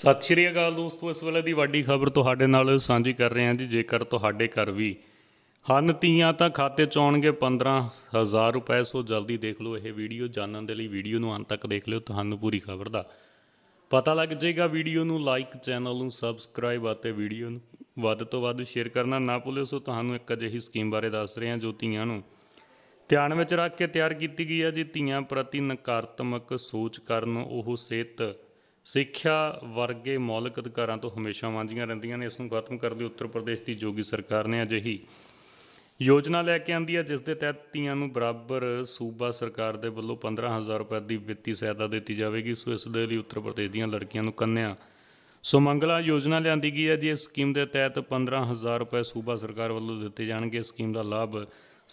ਸਤਿ ਸ਼੍ਰੀ ਅਕਾਲ ਦੋਸਤੋ ਇਸ ਵੇਲੇ ਦੀ ਵੱਡੀ ਖਬਰ ਤੁਹਾਡੇ ਨਾਲ ਸਾਂਝੀ ਕਰ ਰਹੇ ਹਾਂ ਜੀ ਜੇਕਰ ਤੁਹਾਡੇ ਘਰ ਵੀ ਹਨ ਤੀਆਂ ਤਾਂ ਖਾਤੇ 'ਚ ਆਉਣਗੇ 15000 ਰੁਪਏ ਸੋ ਜਲਦੀ ਦੇਖ ਲਓ ਇਹ ਵੀਡੀਓ ਜਾਣਨ ਦੇ ਲਈ ਵੀਡੀਓ ਨੂੰ ਅੰਤ ਤੱਕ ਦੇਖ ਲਿਓ ਤੁਹਾਨੂੰ ਪੂਰੀ ਖਬਰ ਦਾ ਪਤਾ ਲੱਗ ਜਾਏਗਾ ਵੀਡੀਓ ਨੂੰ ਲਾਈਕ ਚੈਨਲ ਨੂੰ ਸਬਸਕ੍ਰਾਈਬ ਅਤੇ ਵੀਡੀਓ ਨੂੰ ਵੱਧ ਤੋਂ ਵੱਧ ਸ਼ੇਅਰ ਕਰਨਾ ਨਾ ਭੁੱਲਿਓ ਸੋ ਤੁਹਾਨੂੰ ਇੱਕ ਅਜਿਹੀ ਸਕੀਮ ਬਾਰੇ ਦੱਸ ਰਹੇ ਹਾਂ ਜੋ ਤੀਆਂ ਨੂੰ ਧਿਆਨ ਵਿੱਚ ਰੱਖ ਕੇ ਤਿਆਰ ਕੀਤੀ ਗਈ ਹੈ ਜੀ ਤੀਆਂ ਪ੍ਰਤੀ ਨਕਾਰਾਤਮਕ ਸੋਚ ਕਰਨ ਉਹ ਸਿਹਤ ਸਿੱਖਿਆ ਵਰਗੇ ਮੌਲਿਕ ਅਧਿਕਾਰਾਂ ਤੋਂ ਹਮੇਸ਼ਾ ਵਾਂਝੀਆਂ ਰਹਿੰਦੀਆਂ ਨੇ ਇਸ ਨੂੰ ਖਤਮ ਕਰਨ ਦੀ ਉੱਤਰ ਪ੍ਰਦੇਸ਼ ਦੀ ਜੋਗੀ ਸਰਕਾਰ ਨੇ ਅਜਿਹੀ ਯੋਜਨਾ ਲੈ ਕੇ ਆਂਦੀ ਹੈ ਜਿਸ ਦੇ ਤਹਿਤ ਤੀਆਂ ਨੂੰ ਬਰਾਬਰ ਸੂਬਾ ਸਰਕਾਰ ਦੇ ਵੱਲੋਂ 15000 ਰੁਪਏ ਦੀ ਵਿੱਤੀ ਸਹਾਇਤਾ ਦਿੱਤੀ ਜਾਵੇਗੀ ਸੋ ਇਸ ਦੇ ਲਈ ਉੱਤਰ ਪ੍ਰਦੇਸ਼ ਦੀਆਂ ਲੜਕੀਆਂ ਨੂੰ ਕੰਨਿਆ ਸੋ ਮੰਗਲਾ ਯੋਜਨਾ ਲਿਆਂਦੀ ਗਈ ਹੈ ਜੀ ਇਸ ਸਕੀਮ ਦੇ ਤਹਿਤ 15000 ਰੁਪਏ ਸੂਬਾ ਸਰਕਾਰ ਵੱਲੋਂ ਦਿੱਤੇ ਜਾਣਗੇ ਸਕੀਮ ਦਾ ਲਾਭ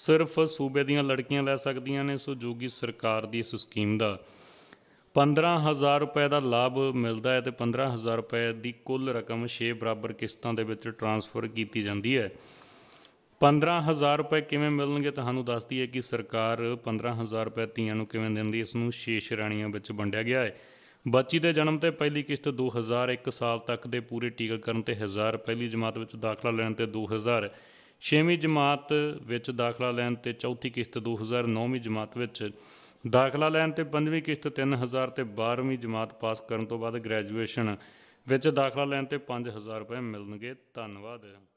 ਸਿਰਫ ਸੂਬੇ ਦੀਆਂ ਲੜਕੀਆਂ ਲੈ ਸਕਦੀਆਂ ਨੇ ਸੋ ਜੋਗੀ ਸਰਕਾਰ ਦੀ ਇਸ ਸਕੀਮ ਦਾ 15000 ਰੁਪਏ ਦਾ ਲਾਭ ਮਿਲਦਾ ਹੈ ਤੇ 15000 ਰੁਪਏ ਦੀ ਕੁੱਲ ਰਕਮ 6 ਬਰਾਬਰ ਕਿਸ਼ਤਾਂ ਦੇ ਵਿੱਚ ਟ੍ਰਾਂਸਫਰ ਕੀਤੀ ਜਾਂਦੀ ਹੈ 15000 ਰੁਪਏ ਕਿਵੇਂ ਮਿਲਣਗੇ ਤੁਹਾਨੂੰ ਦੱਸਦੀ ਹੈ ਕਿ ਸਰਕਾਰ 15000 ਰੁਪਏ ਤੀਆਂ ਨੂੰ ਕਿਵੇਂ ਦਿੰਦੀ ਇਸ ਨੂੰ 6 ਸ਼੍ਰੇਣੀਆਂ ਵਿੱਚ ਵੰਡਿਆ ਗਿਆ ਹੈ ਬੱਚੀ ਦੇ ਜਨਮ ਤੇ ਪਹਿਲੀ ਕਿਸ਼ਤ 2001 ਸਾਲ ਤੱਕ ਦੇ ਪੂਰੇ ਟੀਕਾਕਰਨ ਤੇ 1000 ਪਹਿਲੀ ਜਮਾਤ ਵਿੱਚ ਦਾਖਲਾ ਲੈਣ ਤੇ 2000 ਛੇਵੀਂ ਜਮਾਤ ਵਿੱਚ ਦਾਖਲਾ ਲੈਣ ਤੇ ਚੌਥੀ ਕਿਸ਼ਤ 2000 ਨੌਵੀਂ ਜਮਾਤ ਵਿੱਚ ਦਾਖਲਾ ਲੈਣ ਤੇ 5ਵੀਂ ਕਿਸ਼ਤ 3000 ਤੇ 12ਵੀਂ ਜਮਾਤ ਪਾਸ ਕਰਨ ਤੋਂ ਬਾਅਦ ਗ੍ਰੈਜੂਏਸ਼ਨ ਵਿੱਚ ਦਾਖਲਾ ਲੈਣ ਤੇ 5000 ਰੁਪਏ ਮਿਲਣਗੇ ਧੰਨਵਾਦ